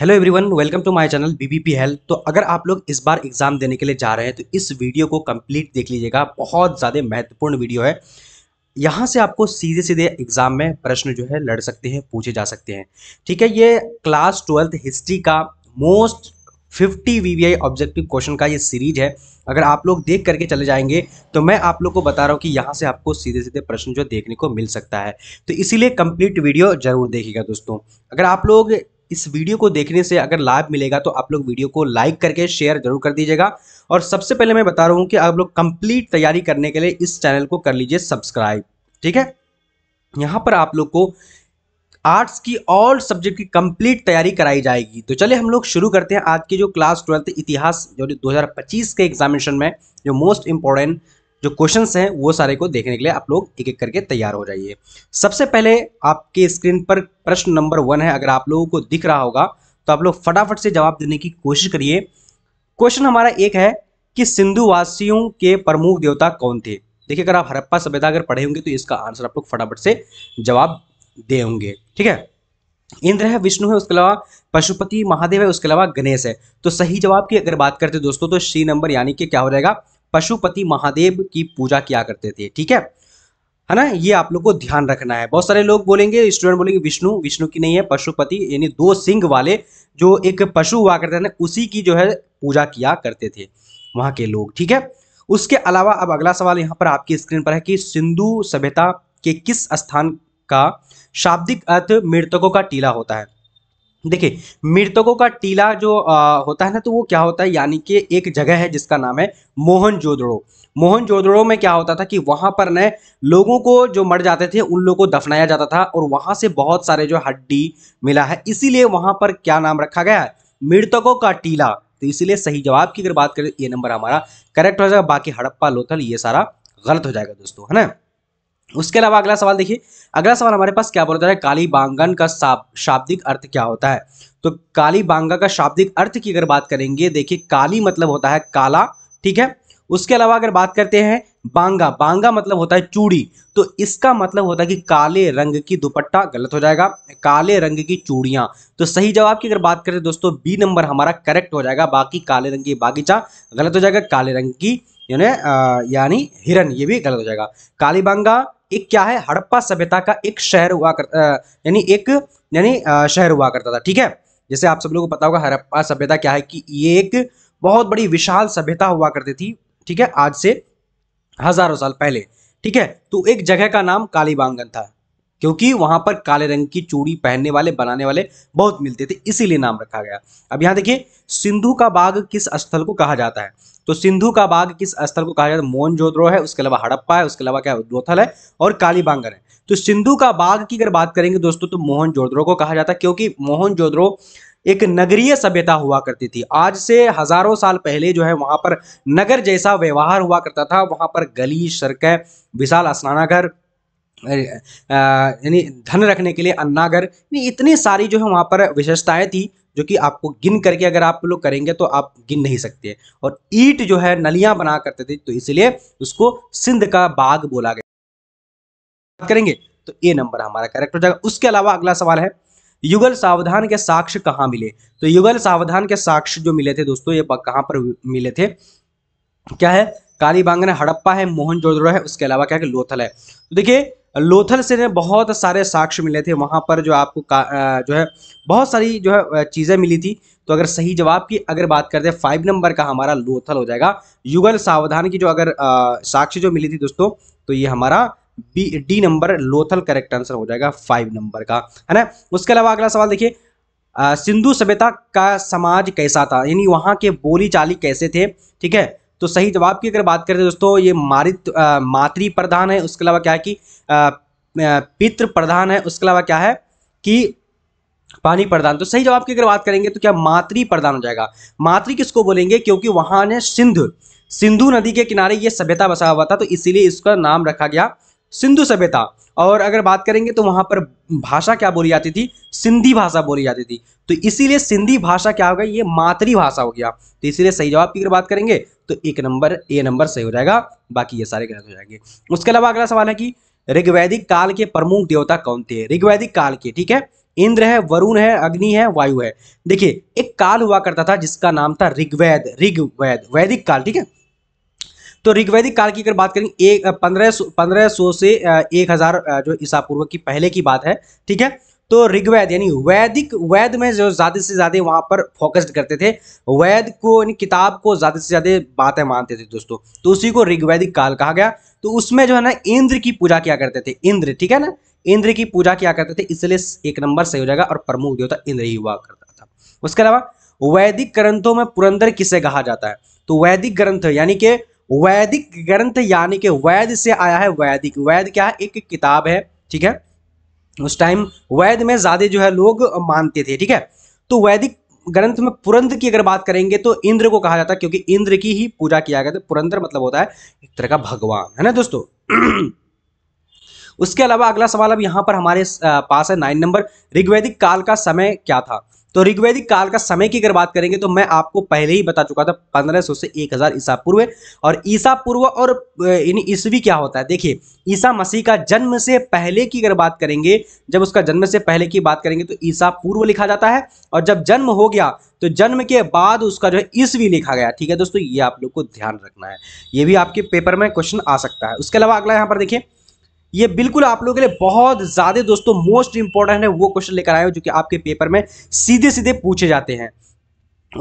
hello everyone welcome to my channel BBP health तो अगर आप लोग इस बार एग्जाम देने के लिए जा रहे हैं तो इस वीडियो को कंप्लीट देख लीजिएगा बहुत ज़्यादा महत्वपूर्ण वीडियो है यहाँ से आपको सीधे सीधे एग्जाम में प्रश्न जो है लड़ सकते हैं पूछे जा सकते हैं ठीक है ये क्लास ट्वेल्थ हिस्ट्री का most fifty V V objective question का ये सीरीज है अगर आप लोग देख करके चले जाएंगे तो मैं आप लोग को बता रहा हूँ कि यहाँ से आपको सीधे सीधे प्रश्न जो देखने को मिल सकता है तो इसीलिए कंप्लीट वीडियो जरूर देखिएगा दोस्तों अगर आप लोग इस वीडियो को देखने से अगर लाभ मिलेगा तो आप लोग वीडियो को लाइक करके शेयर जरूर कर दीजिएगा और सबसे पहले मैं बता रहा हूं कि आप लोग कंप्लीट तैयारी करने के लिए इस चैनल को कर लीजिए सब्सक्राइब ठीक है यहां पर आप लोग को आर्ट्स की ऑल सब्जेक्ट की कंप्लीट तैयारी कराई जाएगी तो चलिए हम लोग शुरू करते हैं आज की जो क्लास ट्वेल्थ इतिहास जो दो के एग्जामिनेशन में जो मोस्ट इंपॉर्टेंट जो क्वेश्चन हैं वो सारे को देखने के लिए आप लोग एक एक करके तैयार हो जाइए सबसे पहले आपके स्क्रीन पर प्रश्न नंबर वन है अगर आप लोगों को दिख रहा होगा तो आप लोग फटाफट से जवाब देने की कोशिश करिए क्वेश्चन हमारा एक है कि सिंधु वासियों के प्रमुख देवता कौन थे देखिए अगर आप हरप्पा सभ्यता अगर पढ़े होंगे तो इसका आंसर आप लोग फटाफट से जवाब दे होंगे ठीक है इंद्र है विष्णु है उसके अलावा पशुपति महादेव है उसके अलावा गणेश है तो सही जवाब की अगर बात करते दोस्तों तो सी नंबर यानी कि क्या हो जाएगा पशुपति महादेव की पूजा किया करते थे ठीक है है ना ये आप लोग को ध्यान रखना है बहुत सारे लोग बोलेंगे स्टूडेंट बोलेंगे विष्णु विष्णु की नहीं है पशुपति यानी दो सिंह वाले जो एक पशु हुआ करते थे उसी की जो है पूजा किया करते थे वहां के लोग ठीक है उसके अलावा अब अगला सवाल यहाँ पर आपकी स्क्रीन पर है कि सिंधु सभ्यता के किस स्थान का शाब्दिक अर्थ मृतकों का टीला होता है देखिए मृतकों का टीला जो आ, होता है ना तो वो क्या होता है यानी कि एक जगह है जिसका नाम है मोहन जोदड़ो मोहन जोदड़ो में क्या होता था कि वहां पर न लोगों को जो मर जाते थे उन लोगों को दफनाया जाता था और वहां से बहुत सारे जो हड्डी मिला है इसीलिए वहां पर क्या नाम रखा गया है मृतकों का टीला तो इसीलिए सही जवाब की अगर बात करें ये नंबर हमारा करेक्ट हो जाएगा बाकी हड़प्पा लोथल ये सारा गलत हो जाएगा दोस्तों है ना उसके अलावा अगला सवाल देखिए अगला सवाल हमारे पास क्या बोलता है काली बांगन का शाब्दिक अर्थ क्या होता है तो काली बांगा का शाब्दिक अर्थ की अगर बात करेंगे देखिए काली मतलब होता है काला ठीक है उसके अलावा अगर बात करते हैं बांगा बांगा मतलब होता है चूड़ी तो इसका मतलब होता है कि काले रंग की दुपट्टा गलत हो जाएगा काले रंग की चूड़ियां तो सही जवाब की अगर बात करें दोस्तों बी नंबर हमारा करेक्ट हो जाएगा बाकी काले रंग की बागीचा गलत हो जाएगा काले रंग की यानी यानी हिरन ये भी गलत हो जाएगा कालीबंगा एक क्या है हड़प्पा सभ्यता का एक शहर हुआ करता यानी एक यानी शहर हुआ करता था ठीक है जैसे आप सब लोगों को पता होगा हड़प्पा सभ्यता क्या है कि ये एक बहुत बड़ी विशाल सभ्यता हुआ करती थी ठीक है आज से हजारों साल पहले ठीक है तो एक जगह का नाम कालीबांगन था क्योंकि वहां पर काले रंग की चूड़ी पहनने वाले बनाने वाले बहुत मिलते थे इसीलिए नाम रखा गया अब यहां देखिए सिंधु का बाग किस स्थल को कहा जाता है तो सिंधु का बाघ किस स्थल को कहा जाता है मोन जोद्रो है उसके अलावा हड़प्पा है उसके अलावा क्या उद्वोथल है और कालीबांगर है तो सिंधु का बाघ की अगर बात करेंगे दोस्तों तो मोहन जोद्रो को कहा जाता है क्योंकि मोहन जोद्रो एक नगरीय सभ्यता हुआ करती थी आज से हजारों साल पहले जो है वहां पर नगर जैसा व्यवहार हुआ करता था वहां पर गली सड़कें विशाल स्नानाघर यानी धन रखने के लिए अन्नागर इतनी सारी जो है वहां पर विशेषताएं थी जो कि आपको गिन करके अगर आप लोग करेंगे तो आप गिन नहीं सकते और ईट जो है नलियां बना करते थे तो इसलिए उसको सिंध का बाग बोला गया बात करेंगे तो ए नंबर हमारा करेक्ट हो जाएगा उसके अलावा अगला सवाल है युगल सावधान के साक्ष्य कहाँ मिले तो युगल सावधान के साक्ष्य जो मिले थे दोस्तों ये कहाँ पर मिले थे क्या है कालीबांगन हड़प्पा है मोहन जोदड़ो है उसके अलावा क्या है लोथल है तो देखिए लोथल से ने बहुत सारे साक्ष्य मिले थे वहाँ पर जो आपको का, जो है बहुत सारी जो है चीज़ें मिली थी तो अगर सही जवाब की अगर बात करते हैं फाइव नंबर का हमारा लोथल हो जाएगा युगल सावधान की जो अगर साक्ष्य जो मिली थी दोस्तों तो ये हमारा B D number Lothal correct answer हो जाएगा फाइव नंबर का है ना उसके अलावा अगला सवाल देखिए सिंधु सभ्यता का समाज कैसा था यानी वहाँ के बोली चाली कैसे थे ठीक है तो सही जवाब की अगर बात करें तो दोस्तों ये मारित मातृ प्रधान है उसके अलावा क्या है कि पितृ प्रधान है उसके अलावा क्या है कि पानी प्रधान तो सही जवाब की अगर बात करेंगे तो क्या मातृ प्रधान हो जाएगा मातृ किसको बोलेंगे क्योंकि वहां ने सिंधु सिंधु नदी के किनारे ये सभ्यता बसा हुआ था तो इसीलिए इसका नाम रखा गया सिंधु सभ्यता और अगर बात करेंगे तो वहां पर भाषा क्या बोली जाती थी सिंधी भाषा बोली जाती थी तो इसीलिए सिंधी भाषा क्या हो गई ये मातृभाषा हो गया तो इसीलिए सही जवाब की अगर बात करेंगे तो एक नंबर ए नंबर सही हो जाएगा बाकी ये सारे गलत हो जाएंगे उसके अलावा अगला सवाल है कि ऋग्वैदिक काल के प्रमुख देवता कौन थे ऋग्वैदिक काल के ठीक है इंद्र है वरुण है अग्नि है वायु है देखिए एक काल हुआ करता था जिसका नाम था ऋग्वेद ऋग्वेद वैदिक काल ठीक है तो ऋग्वैदिक काल की अगर बात करें एक पंद्रह सौ पंद्रह सौ से एक हज़ार जो ईसा पूर्व की पहले की बात है ठीक है तो ऋग्वेद यानी वैदिक वैद में जो ज़्यादा से ज़्यादा वहां पर फोकस्ड करते थे वैद को यानी किताब को ज़्यादा से ज़्यादा बातें मानते थे दोस्तों तो उसी को ऋग्वैदिक काल कहा गया तो उसमें जो है ना इंद्र की पूजा किया करते थे इंद्र ठीक है ना इंद्र की पूजा किया करते थे इसलिए एक नंबर सही हो जाएगा और प्रमुख देवता इंद्र ही हुआ करता था उसके अलावा वैदिक ग्रंथों में पुरंदर किसे कहा जाता है तो वैदिक ग्रंथ यानी कि वैदिक ग्रंथ यानी कि वैद से आया है वैदिक वैद क्या है एक किताब है ठीक है उस टाइम वैद में ज़्यादा जो है लोग मानते थे ठीक है तो वैदिक ग्रंथ में पुरंदर की अगर बात करेंगे तो इंद्र को कहा जाता है क्योंकि इंद्र की ही पूजा किया गया था पुरंदर मतलब होता है एक तरह का भगवान है ना दोस्तों उसके अलावा अगला सवाल अब यहाँ पर हमारे पास है नाइन नंबर ऋग्वैदिक काल का समय क्या था तो ऋग्वेदिक काल का समय की अगर बात करेंगे तो मैं आपको पहले ही बता चुका था 1500 से 1000 ईसा पूर्व और ईसा पूर्व और ईसवी ईस्वी क्या होता है देखिए ईसा मसीह का जन्म से पहले की अगर बात करेंगे जब उसका जन्म से पहले की बात करेंगे तो ईसा पूर्व लिखा जाता है और जब जन्म हो गया तो जन्म के बाद उसका जो है ईस्वी लिखा गया ठीक है दोस्तों ये आप लोग को ध्यान रखना है ये भी आपके पेपर में क्वेश्चन आ सकता है उसके अलावा अगला यहाँ पर देखिए ये बिल्कुल आप लोगों के लिए बहुत ज़्यादा दोस्तों मोस्ट इंपॉर्टेंट है वो क्वेश्चन लेकर आए हो जो कि आपके पेपर में सीधे सीधे पूछे जाते हैं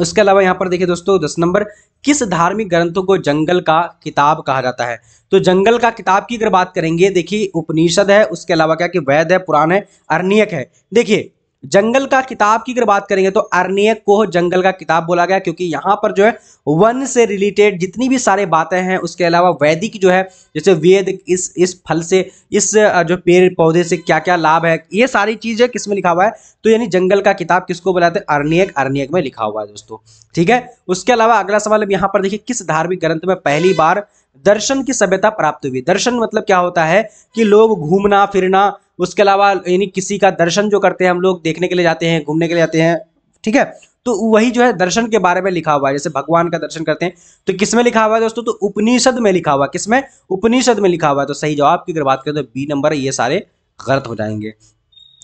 उसके अलावा यहाँ पर देखिए दोस्तों दस नंबर किस धार्मिक ग्रंथों को जंगल का किताब कहा जाता है तो जंगल का किताब की अगर बात करेंगे देखिए उपनिषद है उसके अलावा क्या कि वैद है पुराण है अर्नियक है देखिए जंगल का किताब की अगर बात करेंगे तो अर्नियक को जंगल का किताब बोला गया क्योंकि यहां पर जो है वन से रिलेटेड जितनी भी सारे बातें हैं उसके अलावा वैदिक जो है जैसे वेद इस इस फल से इस जो पेड़ पौधे से क्या क्या लाभ है ये सारी चीज़ें किस में लिखा हुआ है तो यानी जंगल का किताब किसको बोलाते हैं अर्नियक अर्नियक में लिखा हुआ है दोस्तों ठीक है उसके अलावा अगला सवाल अब यहाँ पर देखिए किस धार्मिक ग्रंथ में पहली बार दर्शन की सभ्यता प्राप्त हुई दर्शन मतलब क्या होता है कि लोग घूमना फिरना उसके अलावा यानी किसी का दर्शन जो करते हैं हम लोग देखने के लिए जाते हैं घूमने के लिए जाते हैं ठीक है तो वही जो है दर्शन के बारे में लिखा हुआ है जैसे भगवान का दर्शन करते हैं तो किसमें लिखा हुआ है दोस्तों तो उपनिषद में लिखा हुआ है किसमें उपनिषद में लिखा हुआ है तो सही जवाब की अगर बात करें तो बी नंबर ये सारे गलत हो जाएंगे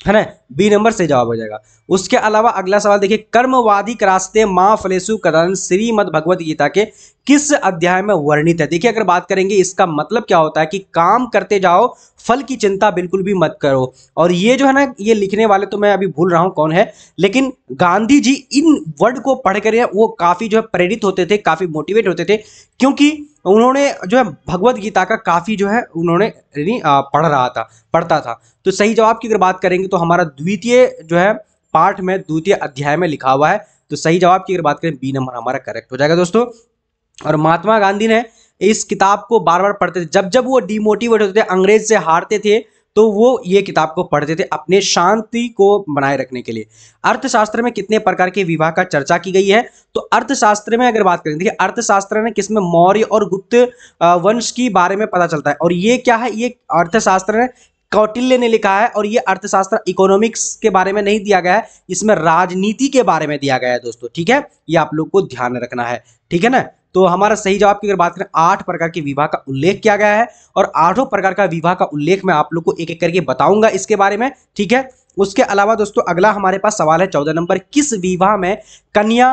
है ना बी नंबर से जवाब हो जाएगा उसके अलावा अगला सवाल देखिए कर्मवादी रास्ते माँ फलेसु करण श्रीमद भगवत गीता के किस अध्याय में वर्णित है देखिए अगर बात करेंगे इसका मतलब क्या होता है कि काम करते जाओ फल की चिंता बिल्कुल भी मत करो और ये जो है ना ये लिखने वाले तो मैं अभी भूल रहा हूँ कौन है लेकिन गांधी जी इन वर्ड को पढ़ कर वो काफ़ी जो है प्रेरित होते थे काफ़ी मोटिवेट होते थे क्योंकि उन्होंने जो है भगवत गीता का काफ़ी जो है उन्होंने पढ़ रहा था पढ़ता था तो सही जवाब की अगर बात करेंगे तो हमारा द्वितीय जो है पाठ में द्वितीय अध्याय में लिखा हुआ है तो सही जवाब की अगर बात करें बी नंबर हमारा करेक्ट हो जाएगा दोस्तों और महात्मा गांधी ने इस किताब को बार बार पढ़ते थे जब जब वो डिमोटिवेट होते थे अंग्रेज से हारते थे तो वो ये किताब को पढ़ते थे अपने शांति को बनाए रखने के लिए अर्थशास्त्र में कितने प्रकार के विवाह का चर्चा की गई है तो अर्थशास्त्र में अगर बात करें देखिए अर्थशास्त्र ने किसमें मौर्य और गुप्त वंश की बारे में पता चलता है और ये क्या है ये अर्थशास्त्र ने कौटिल्य ने लिखा है और ये अर्थशास्त्र इकोनॉमिक्स के बारे में नहीं दिया गया है इसमें राजनीति के बारे में दिया गया है दोस्तों ठीक है ये आप लोग को ध्यान रखना है ठीक है ना तो हमारा सही जवाब की अगर बात करें आठ प्रकार के विवाह का उल्लेख किया गया है और आठों प्रकार का विवाह का उल्लेख मैं आप लोग को एक एक करके बताऊंगा इसके बारे में ठीक है उसके अलावा दोस्तों अगला हमारे पास सवाल है चौदह नंबर किस विवाह में कन्या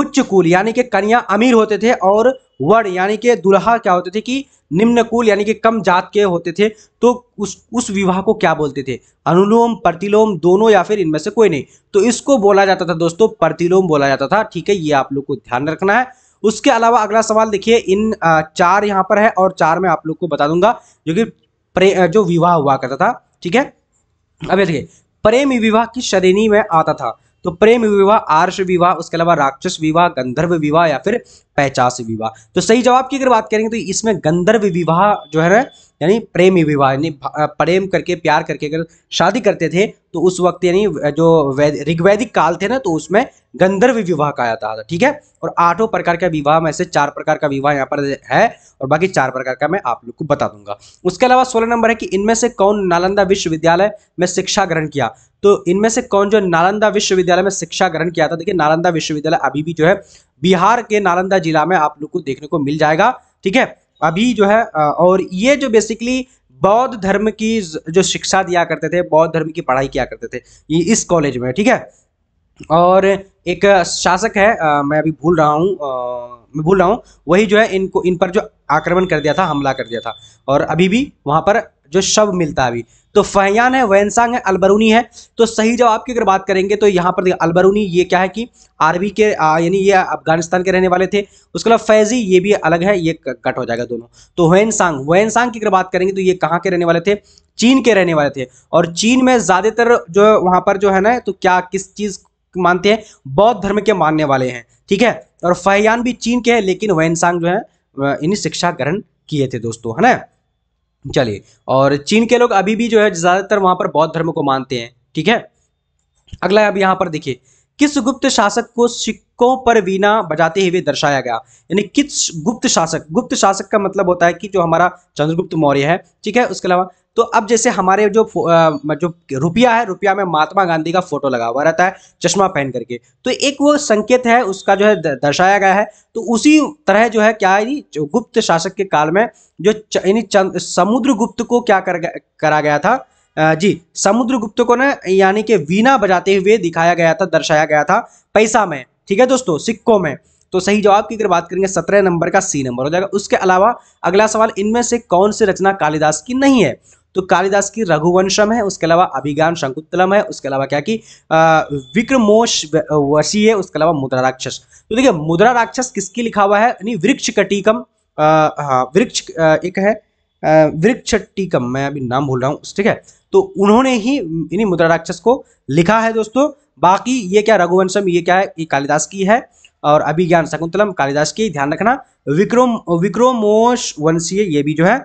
उच्च कुल यानी कि कन्या अमीर होते थे और वर यानी कि दुल्हा क्या होते थे कि निम्न कुल यानी कि कम जात के होते थे तो उस उस विवाह को क्या बोलते थे अनुलोम प्रतिलोम दोनों या फिर इनमें से कोई नहीं तो इसको बोला जाता था दोस्तों प्रतिलोम बोला जाता था ठीक है ये आप लोग को ध्यान रखना है उसके अलावा अगला सवाल देखिए इन चार यहाँ पर है और चार में आप लोग को बता दूंगा जो कि जो विवाह हुआ करता था ठीक है अब देखिए प्रेम विवाह की श्रेणी में आता था तो प्रेम विवाह आर्ष विवाह उसके अलावा राक्षस विवाह गंधर्व विवाह या फिर पैचास विवाह तो सही जवाब की अगर बात करेंगे तो इसमें गंधर्व विवाह जो है ना यानी प्रेमी विवाह यानी प्रेम करके प्यार करके अगर शादी करते थे तो उस वक्त यानी जो ऋग्वैदिक काल थे ना तो उसमें गंधर्व विवाह कहा जाता था ठीक है और आठों प्रकार का विवाह में से चार प्रकार का विवाह यहाँ पर है और बाकी चार प्रकार का मैं आप लोग को बता दूंगा उसके अलावा सोलह नंबर है कि इनमें से कौन नालंदा विश्वविद्यालय में शिक्षा ग्रहण किया तो इनमें से कौन जो नालंदा विश्वविद्यालय में शिक्षा ग्रहण किया था देखिए नालंदा विश्वविद्यालय अभी भी जो है बिहार के नालंदा जिला में आप लोग को देखने को मिल जाएगा ठीक है अभी जो है और ये जो बेसिकली बौद्ध धर्म की जो शिक्षा दिया करते थे बौद्ध धर्म की पढ़ाई किया करते थे ये इस कॉलेज में ठीक है और एक शासक है आ, मैं अभी भूल रहा हूँ मैं भूल रहा हूँ वही जो है इनको इन पर जो आक्रमण कर दिया था हमला कर दिया था और अभी भी वहाँ पर जो शव मिलता है अभी तो फहयान है वैनसांग है अलबरूनी है तो सही जवाब की अगर बात करेंगे तो यहाँ पर अलबरूनी ये क्या है कि आरबी के यानी ये अफगानिस्तान के रहने वाले थे उसके अलावा फैजी ये भी अलग है ये कट हो जाएगा दोनों तो वैनसांग वैनसांग की अगर बात करेंगे तो ये कहाँ के रहने वाले थे चीन के रहने वाले थे और चीन में ज़्यादातर जो है वहाँ पर जो है ना तो क्या किस चीज़ मानते हैं बौद्ध धर्म के मानने वाले हैं ठीक है और फहयान भी चीन के हैं लेकिन वैनसांग जो है इन्हीं शिक्षा ग्रहण किए थे दोस्तों है ना चलिए और चीन के लोग अभी भी जो है ज़्यादातर वहां पर बौद्ध धर्म को मानते हैं ठीक है अगला अब यहाँ पर देखिए किस गुप्त शासक को सिक्कों पर वीणा बजाते हुए दर्शाया गया यानी किस गुप्त शासक गुप्त शासक का मतलब होता है कि जो हमारा चंद्रगुप्त मौर्य है ठीक है उसके अलावा तो अब जैसे हमारे जो जो रुपया है रुपया में महात्मा गांधी का फोटो लगा हुआ रहता है चश्मा पहन करके तो एक वो संकेत है उसका जो है दर्शाया गया है तो उसी तरह जो है क्या है जो गुप्त शासक के काल में जो यानी समुद्र गुप्त को क्या कर, करा गया था जी समुद्र गुप्त को ना यानी कि वीणा बजाते हुए दिखाया गया था दर्शाया गया था पैसा में ठीक है दोस्तों सिक्कों में तो सही जवाब की अगर बात करेंगे सत्रह नंबर का सी नंबर हो जाएगा उसके अलावा अगला सवाल इनमें से कौन सी रचना कालिदास की नहीं है तो कालिदास की रघुवंशम है उसके अलावा अभिज्ञान शंकुतलम है उसके अलावा क्या की विक्रमोश वशी है उसके अलावा मुद्रा राक्षस तो देखिए मुद्रा राक्षस किसकी लिखा हुआ है यानी वृक्ष कटिकम हाँ वृक्ष एक है वृक्ष टीकम मैं अभी नाम भूल रहा हूँ ठीक है तो उन्होंने ही इन्हीं मुद्रा राक्षस को लिखा है दोस्तों बाकी ये क्या रघुवंशम ये क्या है ये कालिदास की है और अभिज्ञान शकुंतलम कालिदास की ध्यान रखना विक्रम विक्रमोश वंशीय ये भी जो है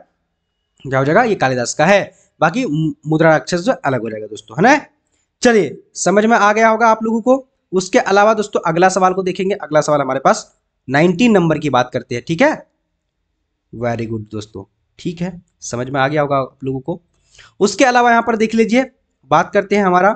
क्या हो जाएगा ये कालिदास का है बाकी मुद्रा राक्षस जो अलग हो जाएगा दोस्तों है ना चलिए समझ में आ गया होगा आप लोगों को उसके अलावा दोस्तों अगला सवाल को देखेंगे अगला सवाल हमारे पास नाइनटीन नंबर की बात करते हैं ठीक है वेरी गुड दोस्तों ठीक है समझ में आ गया होगा आप लोगों को उसके अलावा यहां पर देख लीजिए बात करते हैं हमारा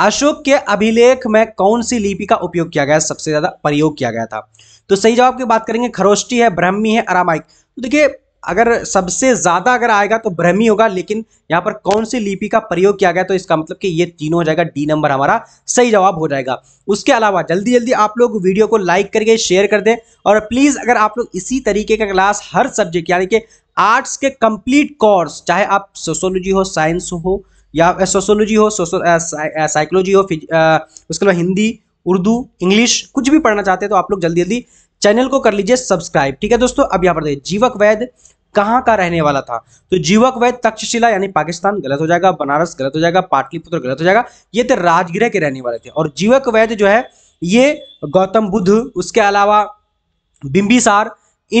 अशोक के अभिलेख में कौन सी लिपि का उपयोग किया गया सबसे ज्यादा प्रयोग किया गया था तो सही जवाब की बात करेंगे खरोष्टी है ब्रह्मी है अरामाइक तो देखिए अगर सबसे ज़्यादा अगर आएगा तो ब्रह्मी होगा लेकिन यहाँ पर कौन सी लिपि का प्रयोग किया गया तो इसका मतलब कि ये तीनों हो जाएगा डी नंबर हमारा सही जवाब हो जाएगा उसके अलावा जल्दी जल्दी आप लोग वीडियो को लाइक करके शेयर कर दें और प्लीज़ अगर आप लोग इसी तरीके का क्लास हर सब्जेक्ट यानी कि आर्ट्स के कंप्लीट कोर्स चाहे आप सोशोलॉजी हो साइंस हो या सोशोलॉजी हो सोशो साइकोलॉजी हो उसके अलावा हिंदी उर्दू इंग्लिश कुछ भी पढ़ना चाहते हैं तो आप लोग जल्दी जल्दी चैनल को कर लीजिए सब्सक्राइब ठीक है दोस्तों अब यहां पर देखिए जीवक वैद कहां का रहने वाला था तो जीवक वैद तक्षशिला यानी पाकिस्तान गलत हो जाएगा बनारस गलत हो जाएगा पाटलिपुत्र गलत हो जाएगा ये तो राजगृह के रहने वाले थे और जीवक वैद जो है ये गौतम बुद्ध उसके अलावा बिंबिसार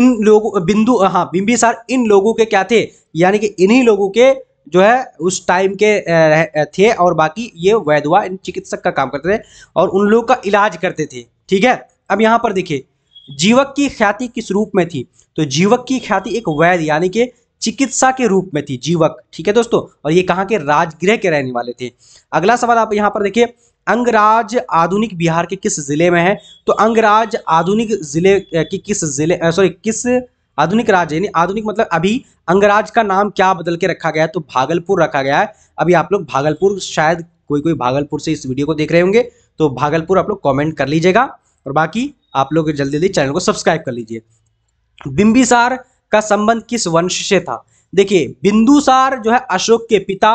इन लोगों बिंदु हाँ बिंबिसार इन लोगों के क्या थे यानी कि इन्हीं लोगों के जो है उस टाइम के थे और बाकी ये हुआ इन चिकित्सक का काम करते थे और उन लोगों का इलाज करते थे ठीक है अब यहाँ पर देखिए जीवक की ख्याति किस रूप में थी तो जीवक की ख्याति एक वैद्य यानी कि चिकित्सा के रूप में थी जीवक ठीक है दोस्तों और ये कहाँ के राजगृह के रहने वाले थे अगला सवाल आप यहाँ पर देखिए अंगराज आधुनिक बिहार के किस जिले में है तो अंगराज आधुनिक जिले की किस जिले सॉरी किस आधुनिक राज्य यानी आधुनिक मतलब अभी अंगराज का नाम क्या बदल के रखा गया है तो भागलपुर रखा गया है अभी आप लोग भागलपुर शायद कोई कोई भागलपुर से इस वीडियो को देख रहे होंगे तो भागलपुर आप लोग कमेंट कर लीजिएगा और बाकी आप लोग जल्दी जल्दी चैनल को सब्सक्राइब कर लीजिए बिंबिसार का संबंध किस वंश से था देखिए बिंदुसार जो है अशोक के पिता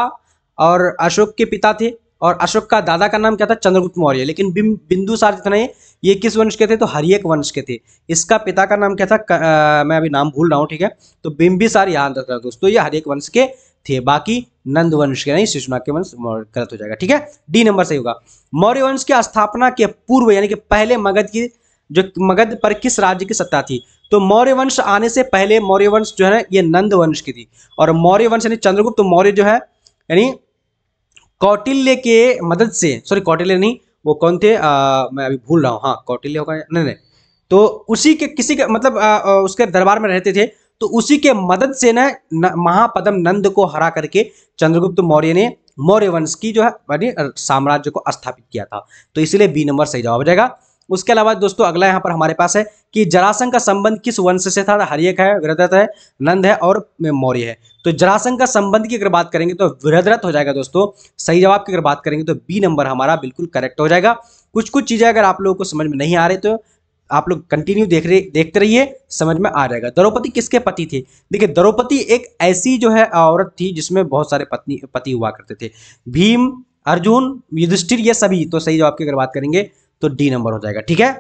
और अशोक के पिता थे और अशोक का दादा का नाम क्या था चंद्रगुप्त मौर्य लेकिन बिंदुसार जितने ये किस वंश के थे तो हरियक वंश के थे इसका पिता का नाम क्या था क, आ, मैं अभी नाम भूल रहा हूँ ठीक है तो बिंबिसार याद दोस्तों ये हरियक वंश के थे बाकी नंदवंश के नहीं शिशुनाग के वंश गलत हो जाएगा ठीक है डी नंबर सही होगा मौर्य वंश की स्थापना के पूर्व यानी कि पहले मगध की जो मगध पर किस राज्य की सत्ता थी तो मौर्य वंश आने से पहले मौर्य वंश जो है ना ये नंद वंश की थी और मौर्य वंश यानी चंद्रगुप्त तो मौर्य जो है यानी कौटिल्य के मदद से सॉरी कौटिल्य नहीं वो कौन थे आ, मैं अभी भूल रहा हूँ हाँ कौटिल्य होगा नहीं नहीं तो उसी के किसी के मतलब आ, उसके दरबार में रहते थे तो उसी के मदद से ना महापदम नंद को हरा करके चंद्रगुप्त मौर्य ने मौर्य वंश की जो है साम्राज्य को स्थापित किया था तो इसलिए बी नंबर सही जवाब हो जाएगा उसके अलावा दोस्तों अगला यहाँ पर हमारे पास है कि जरासंघ का संबंध किस वंश से था हरियक है वृहद्रथ है नंद है और मौर्य है तो जरासंघ का संबंध की अगर बात करेंगे तो वृहद्रथ हो जाएगा दोस्तों सही जवाब की अगर बात करेंगे तो बी नंबर हमारा बिल्कुल करेक्ट हो जाएगा कुछ कुछ चीज़ें अगर आप लोगों को समझ में नहीं आ रही तो आप लोग कंटिन्यू देख रहे देखते रहिए समझ में आ जाएगा द्रौपदी किसके पति थे देखिए द्रौपदी एक ऐसी जो है औरत थी जिसमें बहुत सारे पत्नी पति हुआ करते थे भीम अर्जुन युधिष्ठिर ये सभी तो सही जवाब की अगर बात करेंगे तो डी नंबर हो जाएगा ठीक है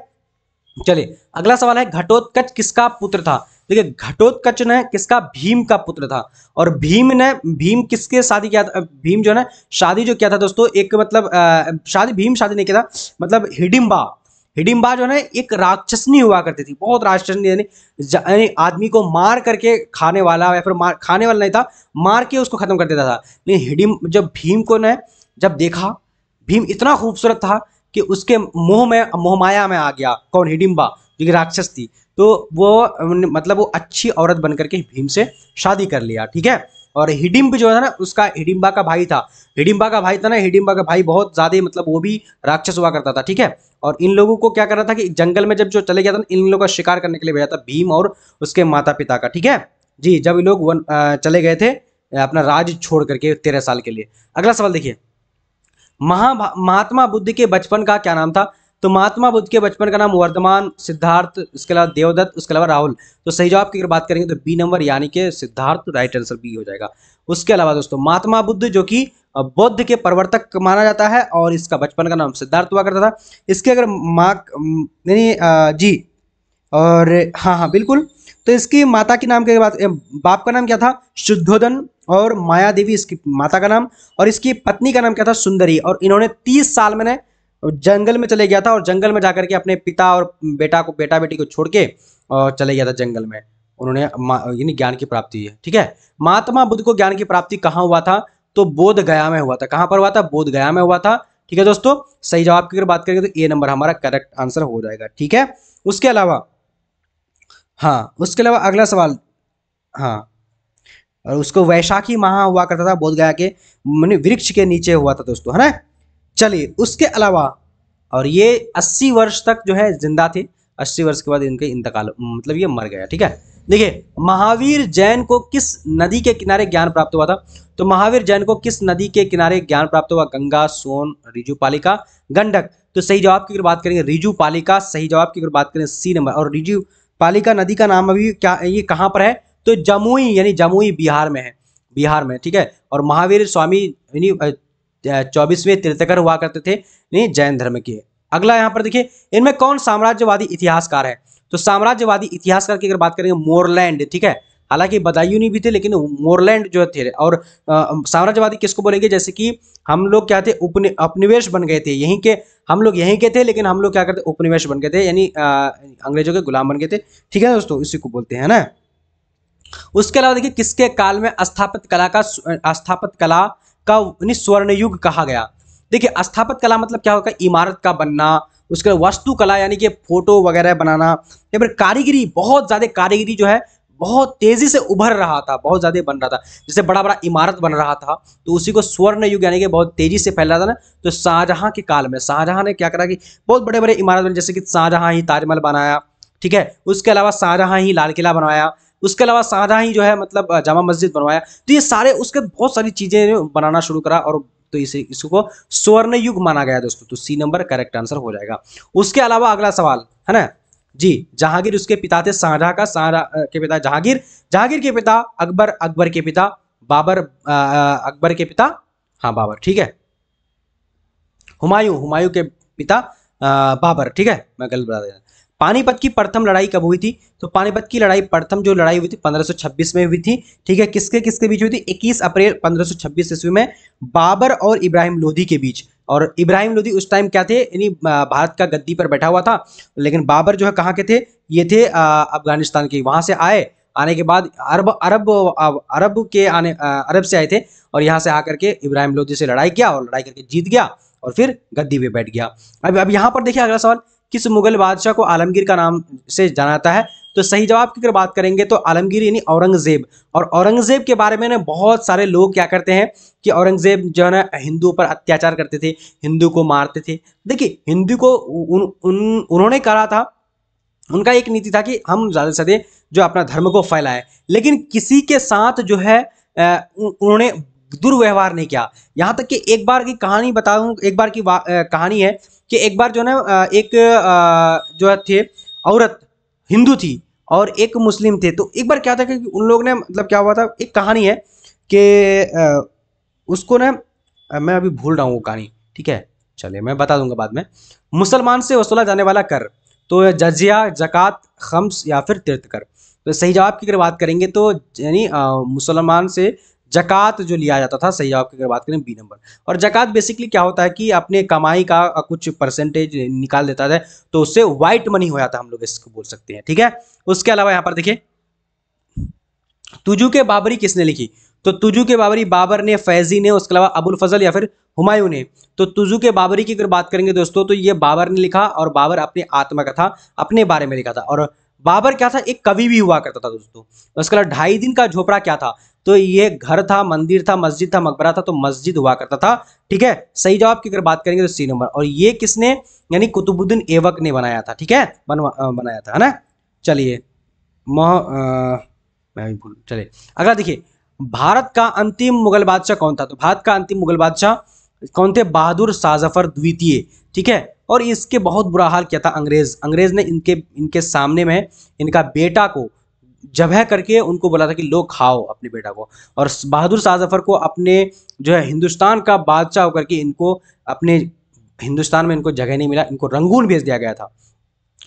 चलिए अगला सवाल है घटोत्कच किसका पुत्र था देखिए घटोत्कच ने किसका भीम का पुत्र था और भीम ने भीम किसके शादी किया था भीम जो है ना शादी जो किया था दोस्तों एक मतलब शादी भीम शादी नहीं किया था मतलब हिडिम्बा हिडिम्बा जो है एक राक्षसनी हुआ करती थी बहुत राक्षसनी यानी आदमी को मार करके खाने वाला या फिर मार खाने वाला नहीं था मार के उसको खत्म कर देता था लेकिन हिडिम जब भीम को ने जब देखा भीम इतना खूबसूरत था कि उसके मोह में मोहमाया में आ गया कौन हिडिम्बा जो कि राक्षस थी तो वो मतलब वो अच्छी औरत बन करके भीम से शादी कर लिया ठीक है और हिडिम्ब जो है ना उसका हिडिम्बा का भाई था हिडिम्बा का भाई था ना हिडिम्बा का भाई बहुत ज़्यादा मतलब वो भी राक्षस हुआ करता था ठीक है और इन लोगों को क्या कर रहा था कि जंगल में जब जो चले गया था इन लोगों का शिकार करने के लिए भेजा था भीम और उसके माता पिता का ठीक है जी जब ये लोग वन चले गए थे अपना राज छोड़ करके तेरह साल के लिए अगला सवाल देखिए महा महात्मा बुद्ध के बचपन का क्या नाम था तो महात्मा बुद्ध के बचपन का नाम वर्धमान सिद्धार्थ उसके अलावा देवदत्त उसके अलावा राहुल तो सही जवाब की अगर बात करेंगे तो बी नंबर यानी कि सिद्धार्थ राइट आंसर बी हो जाएगा उसके अलावा दोस्तों महात्मा बुद्ध जो कि बौद्ध के प्रवर्तक माना जाता है और इसका बचपन का नाम सिद्धार्थ हुआ करता था इसके अगर माक यानी जी और हाँ हाँ बिल्कुल तो इसकी माता के नाम के बाद बाप का नाम क्या था शुद्धोधन और माया देवी इसकी माता का नाम और इसकी पत्नी का नाम क्या था सुंदरी और इन्होंने तीस साल में ने जंगल में चले गया था और जंगल में जाकर के अपने पिता और बेटा को बेटा बेटी को छोड़ के और चले गया था जंगल में उन्होंने यानी ज्ञान की प्राप्ति है ठीक है महात्मा बुद्ध को ज्ञान की प्राप्ति कहाँ हुआ था तो बोध गया में हुआ था कहाँ पर हुआ था बोध गया में हुआ था ठीक है दोस्तों सही जवाब की अगर बात करेंगे तो ए नंबर हमारा करेक्ट आंसर हो जाएगा ठीक है उसके अलावा हाँ उसके अलावा अगला सवाल हाँ और उसको वैशाखी महा हुआ करता था बोध गया के वृक्ष के नीचे हुआ था दोस्तों है ना चलिए उसके अलावा और ये 80 वर्ष तक जो है जिंदा थे 80 वर्ष के बाद इनके इंतकाल मतलब ये मर गया ठीक है देखिए महावीर जैन को किस नदी के किनारे ज्ञान प्राप्त हुआ था तो महावीर जैन को किस नदी के किनारे ज्ञान प्राप्त हुआ गंगा सोन रिजुपालिका गंडक तो सही जवाब की अगर बात करेंगे रिजुपालिका सही जवाब की अगर बात करें सी नंबर और रिजुपालिका नदी का नाम अभी क्या ये कहाँ पर है तो जमुई यानी जमुई बिहार में है बिहार में ठीक है और महावीर स्वामी यानी चौबीसवें तीर्थकर हुआ करते थे नहीं जैन धर्म के अगला यहाँ पर देखिए इनमें कौन साम्राज्यवादी इतिहासकार है तो साम्राज्यवादी इतिहासकार की अगर बात करेंगे मोरलैंड ठीक है हालांकि बदायूं नहीं भी थे लेकिन मोरलैंड जो थे और साम्राज्यवादी किसको बोलेंगे जैसे कि हम लोग क्या थे उपनि उपनिवेश बन गए थे यहीं के हम लोग यहीं के थे लेकिन हम लोग क्या करते उपनिवेश बन गए थे यानी अंग्रेजों के गुलाम बन गए थे ठीक है दोस्तों इसी को बोलते हैं ना उसके अलावा देखिए किसके काल में स्थापित कला का स्थापित कला का स्वर्ण युग कहा गया देखिए अस्थापत कला मतलब क्या होगा इमारत का बनना उसके वस्तु कला यानी कि फोटो वगैरह बनाना या फिर कारीगरी बहुत ज़्यादा कारीगरी जो है बहुत तेजी से उभर रहा था बहुत ज़्यादा बन रहा था जैसे बड़ा बड़ा इमारत बन रहा था तो उसी को स्वर्ण युग यानी कि बहुत तेजी से फैल रहा था ना तो शाहजहां के काल में शाहजहां ने क्या करा कि बहुत बड़े बड़े इमारत बने जैसे कि शाहजहाँ ही ताजमहल बनाया ठीक है उसके अलावा शाहजहां ही लाल किला बनाया उसके अलावा शाहजहाँ ही जो है मतलब जामा मस्जिद बनवाया तो ये सारे उसके बहुत सारी चीज़ें बनाना शुरू करा और तो इसे इसको स्वर्ण युग माना गया दोस्तों तो सी नंबर करेक्ट आंसर हो जाएगा उसके अलावा अगला सवाल है ना जी जहांगीर उसके पिता थे शाहजहा का शाहजहा के पिता जहांगीर जहांगीर के पिता अकबर अकबर के पिता बाबर अकबर के पिता हाँ बाबर ठीक है हुमायूं हुमायूं के पिता बाबर ठीक है मैं गलत बता देना पानीपत की प्रथम लड़ाई कब हुई थी तो पानीपत की लड़ाई प्रथम जो लड़ाई हुई थी 1526 में हुई थी ठीक है किसके किसके बीच हुई थी 21 अप्रैल 1526 ईस्वी में बाबर और इब्राहिम लोधी के बीच और इब्राहिम लोधी उस टाइम क्या थे यानी भारत का गद्दी पर बैठा हुआ था लेकिन बाबर जो है कहाँ के थे ये थे अफगानिस्तान के वहाँ से आए आने के बाद अरब अरब अरब के आने अरब से आए थे और यहाँ से आकर के इब्राहिम लोधी से लड़ाई किया और लड़ाई करके जीत गया और फिर गद्दी पे बैठ गया अब अब यहाँ पर देखिए अगला सवाल किस मुगल बादशाह को आलमगीर का नाम से जाना जाता है तो सही जवाब की अगर बात करेंगे तो आलमगीर यानी औरंगजेब और औरंगजेब के बारे में ना बहुत सारे लोग क्या करते हैं कि औरंगजेब जो है ना हिंदुओं पर अत्याचार करते थे हिंदू को मारते थे देखिए हिंदू को उन, उन उन्होंने कहा था उनका एक नीति था कि हम ज़्यादा से ज़्यादा जो अपना धर्म को फैलाएं लेकिन किसी के साथ जो है उन्होंने दुर्व्यवहार नहीं किया यहाँ तक कि एक बार की कहानी बता दूँ एक बार की कहानी है कि एक बार जो ना एक जो थे औरत हिंदू थी और एक मुस्लिम थे तो एक बार क्या था कि उन लोग ने मतलब क्या हुआ था एक कहानी है कि उसको ना मैं अभी भूल रहा हूँ वो कहानी ठीक है चलिए मैं बता दूंगा बाद में मुसलमान से वसूला जाने वाला कर तो जजिया जक़ात खम्स या फिर तीर्थ कर तो सही जवाब की अगर बात करेंगे तो यानी मुसलमान से जक़ात जो लिया जाता था सही जवाब की अगर बात करें बी नंबर और जक़ात बेसिकली क्या होता है कि अपने कमाई का कुछ परसेंटेज निकाल देता है तो उससे व्हाइट मनी हो जाता है हम लोग इसको बोल सकते हैं ठीक है उसके अलावा यहाँ पर देखिए तुजू के बाबरी किसने लिखी तो तुजू के बाबरी बाबर ने फैजी ने उसके अलावा अबुल फजल या फिर हुमायूं ने तो तुजू के बाबरी की अगर बात करेंगे दोस्तों तो ये बाबर ने लिखा और बाबर अपने आत्मकथा अपने बारे में लिखा था और बाबर क्या था एक कवि भी हुआ करता था दोस्तों उसके अलावा ढाई दिन का झोपड़ा क्या था तो ये घर था मंदिर था मस्जिद था मकबरा था तो मस्जिद हुआ करता था ठीक है सही जवाब की अगर बात करेंगे तो सी नंबर और ये किसने यानी कुतुबुद्दीन एवक ने बनाया था ठीक है बनवा बनाया था है ना चलिए मोह चलिए अगला देखिए भारत का अंतिम मुगल बादशाह कौन था तो भारत का अंतिम मुगल बादशाह कौन थे बहादुर शाहजफर द्वितीय ठीक है और इसके बहुत बुरा हाल किया था अंग्रेज अंग्रेज ने इनके इनके सामने में इनका बेटा को जबह करके उनको बोला था कि लो खाओ अपने बेटा को और बहादुर शाह जफर को अपने जो है हिंदुस्तान का बादशाह होकर के इनको अपने हिंदुस्तान में इनको जगह नहीं मिला इनको रंगून भेज दिया गया था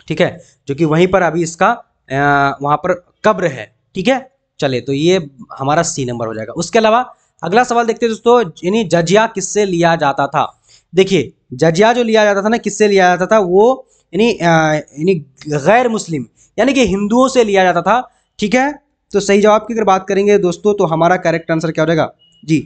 ठीक है जो कि वहीं पर अभी इसका वहाँ पर कब्र है ठीक है चले तो ये हमारा सी नंबर हो जाएगा उसके अलावा अगला सवाल देखते हैं दोस्तों यानी जजिया किससे लिया जाता था देखिए जजिया जो लिया जाता था ना किससे लिया जाता था वो यानी यानी गैर मुस्लिम यानी कि हिंदुओं से लिया जाता था ठीक है तो सही जवाब की अगर बात करेंगे दोस्तों तो हमारा करेक्ट आंसर क्या हो जाएगा जी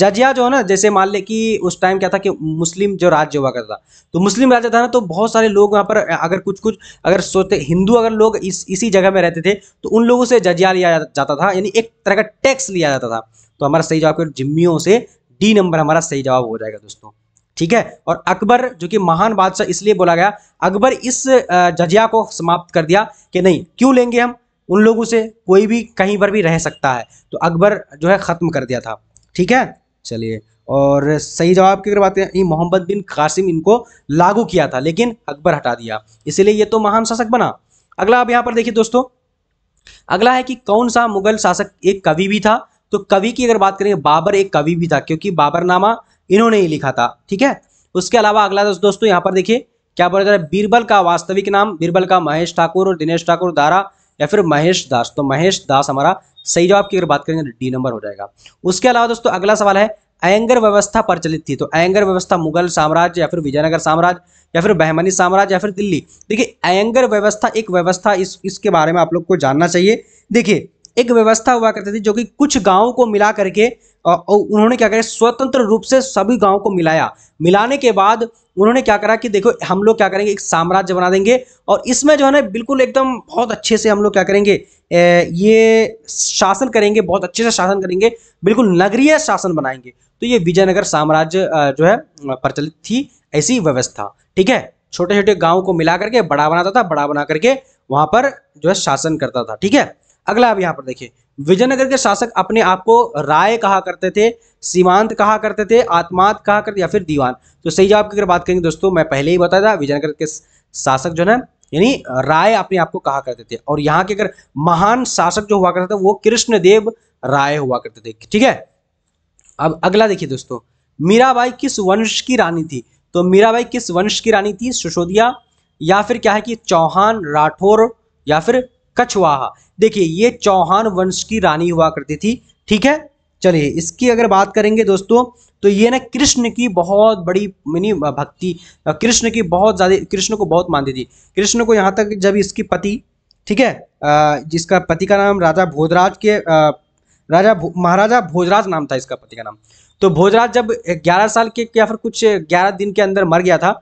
जजिया जो है ना जैसे मान ले कि उस टाइम क्या था कि मुस्लिम जो राज्य हुआ करता था तो मुस्लिम राज्य था ना तो बहुत सारे लोग वहाँ पर अगर कुछ कुछ अगर सोचते हिंदू अगर लोग इस इसी जगह में रहते थे तो उन लोगों से जजिया लिया जाता था यानी एक तरह का टैक्स लिया जाता था तो हमारा सही जवाब जिम्मियों से डी नंबर हमारा सही जवाब हो जाएगा दोस्तों ठीक है और अकबर जो कि महान बादशाह इसलिए बोला गया अकबर इस जजिया को समाप्त कर दिया कि नहीं क्यों लेंगे हम उन लोगों से कोई भी कहीं पर भी रह सकता है तो अकबर जो है ख़त्म कर दिया था ठीक है चलिए और सही जवाब की अगर बात करें मोहम्मद बिन कासिम इनको लागू किया था लेकिन अकबर हटा दिया इसलिए ये तो महान शासक बना अगला आप यहाँ पर देखिए दोस्तों अगला है कि कौन सा मुगल शासक एक कवि भी था तो कवि की अगर बात करें बाबर एक कवि भी था क्योंकि बाबरनामा इन्होंने ही लिखा था ठीक है उसके अलावा अगला दोस्तों यहाँ पर देखिए क्या बोला जा रहा है बीरबल का वास्तविक नाम बीरबल का महेश ठाकुर और दिनेश ठाकुर दारा या फिर महेश दास तो महेश दास हमारा सही जवाब की अगर बात करेंगे डी तो नंबर हो जाएगा उसके अलावा दोस्तों अगला सवाल है अयंगर व्यवस्था प्रचलित थी तो अयंगर व्यवस्था मुगल साम्राज्य या फिर विजयनगर साम्राज्य या फिर बहमनी साम्राज्य या फिर दिल्ली देखिए अयंगर व्यवस्था एक व्यवस्था इस इसके बारे में आप लोग को जानना चाहिए देखिए एक व्यवस्था हुआ करती थी जो कि कुछ गाँव को मिला करके उन्होंने क्या करें स्वतंत्र रूप से सभी गांव को मिलाया मिलाने के बाद उन्होंने क्या करा कि देखो हम लोग क्या करेंगे एक साम्राज्य बना देंगे और इसमें जो है ना बिल्कुल एकदम बहुत अच्छे से हम लोग क्या करेंगे ये शासन करेंगे बहुत अच्छे से शासन करेंगे बिल्कुल नगरीय शासन बनाएंगे तो ये विजयनगर साम्राज्य जो है प्रचलित थी ऐसी व्यवस्था ठीक है छोटे छोटे गाँव को मिला करके बड़ा बनाता था बड़ा बना करके वहां पर जो है शासन करता था ठीक है अगला आप यहाँ पर देखिए विजयनगर के शासक अपने आप को राय कहा करते थे सीमांत कहा करते थे आत्मात कहा करते या फिर दीवान तो सही जवाब की अगर बात करेंगे दोस्तों मैं पहले ही बताया था विजयनगर के शासक जो है यानी राय अपने आप को कहा करते थे और यहाँ के अगर महान शासक जो हुआ करता था वो कृष्णदेव राय हुआ करते थे ठीक है अब अगला देखिए दोस्तों मीराबाई किस वंश की रानी थी तो मीराबाई किस वंश की रानी थी सुशोदिया या फिर क्या है कि चौहान राठौर या फिर कछवाहा देखिए ये चौहान वंश की रानी हुआ करती थी ठीक है चलिए इसकी अगर बात करेंगे दोस्तों तो ये ना कृष्ण की बहुत बड़ी मिनी भक्ति कृष्ण की बहुत ज़्यादा कृष्ण को बहुत मानती थी कृष्ण को यहाँ तक जब इसकी पति ठीक है जिसका पति का नाम राजा भोजराज के राजा भो, महाराजा भोजराज नाम था इसका पति का नाम तो भोजराज जब 11 साल के या फिर कुछ 11 दिन के अंदर मर गया था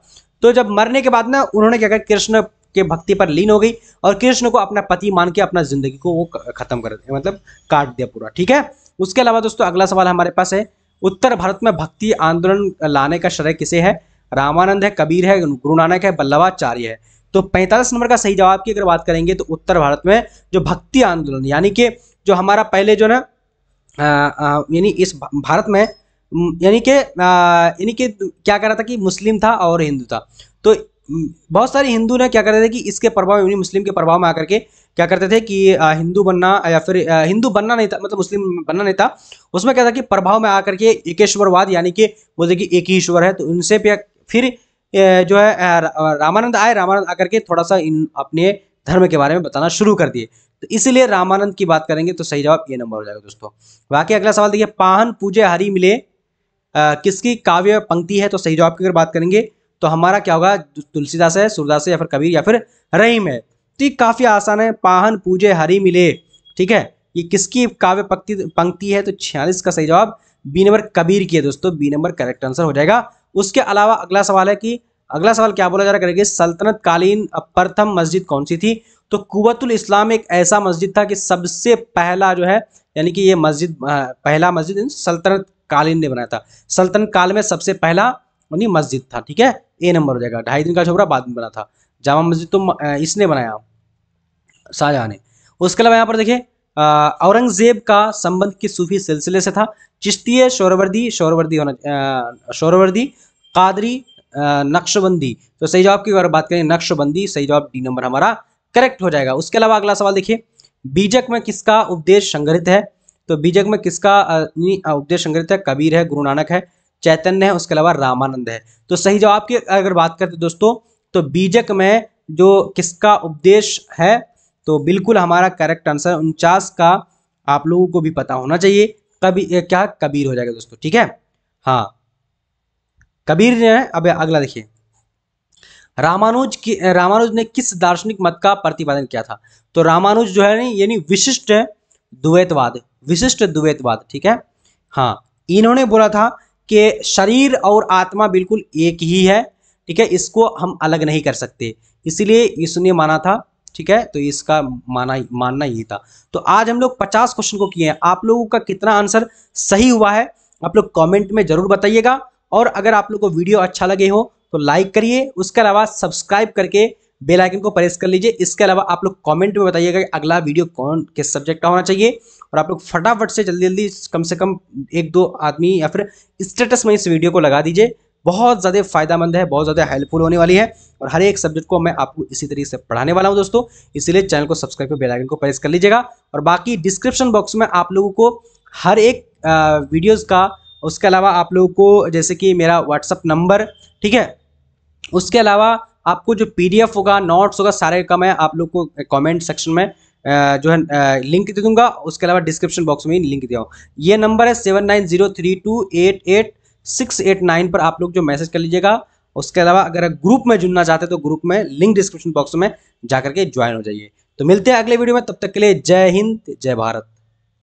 तो जब मरने के बाद ना उन्होंने क्या कहा कृष्ण के भक्ति पर लीन हो गई और कृष्ण को अपना पति मान के अपना जिंदगी को वो खत्म कर दिया मतलब काट दिया पूरा ठीक है उसके अलावा दोस्तों अगला सवाल हमारे पास है उत्तर भारत में भक्ति आंदोलन लाने का श्रेय किसे है रामानंद है कबीर है गुरु नानक है बल्लभाचार्य है तो 45 नंबर का सही जवाब की अगर बात करेंगे तो उत्तर भारत में जो भक्ति आंदोलन यानी कि जो हमारा पहले जो ना यानी इस भारत में यानी कि यानी कि क्या कह रहा था कि मुस्लिम था और हिंदू था तो बहुत सारे हिंदू ना क्या करते थे कि इसके प्रभाव में मुस्लिम के प्रभाव में आकर के क्या करते थे कि हिंदू बनना या फिर हिंदू बनना नहीं था मतलब मुस्लिम बनना नहीं था उसमें क्या था कि प्रभाव में आकर के एकेश्वरवाद यानी कि बोलते कि एक ही ईश्वर है तो उनसे फिर जो है रामानंद आए रामानंद आकर के थोड़ा सा इन अपने धर्म के बारे में बताना शुरू कर दिए तो इसीलिए रामानंद की बात करेंगे तो सही जवाब ये नंबर हो जाएगा दोस्तों बाकी अगला सवाल देखिए पाहन पूजे हरी मिले आ, किसकी काव्य पंक्ति है तो सही जवाब की अगर बात करेंगे तो हमारा क्या होगा तुलसीदास है सूरदास है या फिर कबीर या फिर रहीम है तो ये काफ़ी आसान है पाहन पूजे हरी मिले ठीक है ये किसकी काव्य पंक्ति पंक्ति है तो छियालीस का सही जवाब बी नंबर कबीर की है दोस्तों बी नंबर करेक्ट आंसर हो जाएगा उसके अलावा अगला सवाल है कि अगला सवाल क्या बोला जा रहा करेंगे सल्तनत कालीन प्रथम मस्जिद कौन सी थी तो कुवतुल इस्लाम एक ऐसा मस्जिद था कि सबसे पहला जो है यानी कि ये मस्जिद पहला मस्जिद सल्तनत कालीन ने बनाया था सल्तनत काल में सबसे पहला मस्जिद था ठीक है ए नंबर हो जाएगा ढाई दिन का छोबरा बाद में बना था जामा मस्जिद तो इसने बनाया शाहजहाँ ने उसके अलावा यहाँ पर देखिए औरंगजेब का संबंध किस सूफी सिलसिले से था चिश्ती शौरवर्दी शौरवर्दी होना शौरवर्दी कादरी नक्शबंदी तो सही जवाब की अगर बात करें नक्शबंदी सही जवाब डी नंबर हमारा करेक्ट हो जाएगा उसके अलावा अगला सवाल देखिए बीजक में किसका उपदेश संग्रहित है तो बीजक में किसका उपदेश संग्रहित है कबीर है गुरु नानक है चैतन्य है उसके अलावा रामानंद है तो सही जवाब की अगर बात करते दोस्तों तो बीजक में जो किसका उपदेश है तो बिल्कुल हमारा करेक्ट आंसर उनचास का आप लोगों को भी पता होना चाहिए कभी क्या कबीर हो जाएगा दोस्तों ठीक है हाँ कबीर ने अब अगला देखिए रामानुज की रामानुज ने किस दार्शनिक मत का प्रतिपादन किया था तो रामानुज जो है यानी विशिष्ट द्वैतवाद विशिष्ट द्वैतवाद ठीक है हाँ इन्होंने बोला था कि शरीर और आत्मा बिल्कुल एक ही है ठीक है इसको हम अलग नहीं कर सकते इसीलिए ने माना था ठीक है तो इसका माना मानना ये था तो आज हम लोग पचास क्वेश्चन को किए हैं आप लोगों का कितना आंसर सही हुआ है आप लोग कमेंट में ज़रूर बताइएगा और अगर आप लोग को वीडियो अच्छा लगे हो तो लाइक करिए उसके अलावा सब्सक्राइब करके बेल आइकन को प्रेस कर लीजिए इसके अलावा आप लोग कमेंट में बताइएगा कि अगला वीडियो कौन किस सब्जेक्ट का होना चाहिए और आप लोग फटाफट से जल्दी जल्दी कम से कम एक दो आदमी या फिर स्टेटस में इस वीडियो को लगा दीजिए बहुत ज़्यादा फायदामंद है बहुत ज़्यादा हेल्पफुल होने वाली है और हर एक सब्जेक्ट को मैं आपको इसी तरीके से पढ़ाने वाला हूँ दोस्तों इसीलिए चैनल को सब्सक्राइब कर बेलाइकन को प्रेस कर लीजिएगा और बाकी डिस्क्रिप्शन बॉक्स में आप लोगों को हर एक वीडियोज़ का उसके अलावा आप लोगों को जैसे कि मेरा व्हाट्सअप नंबर ठीक है उसके अलावा आपको जो पीडीएफ होगा नोट्स होगा सारे का मैं आप लोग को कमेंट सेक्शन में जो है लिंक दे दूंगा उसके अलावा डिस्क्रिप्शन बॉक्स में लिंक दिया हूँ ये नंबर है seven nine zero three two eight eight six eight nine पर आप लोग जो मैसेज कर लीजिएगा उसके अलावा अगर ग्रुप में जुड़ना चाहते हैं तो ग्रुप में लिंक डिस्क्रिप्शन बॉक्स में जाकर के ज्वाइन हो जाइए तो मिलते हैं अगले वीडियो में तब तक के लिए जय हिंद जय भारत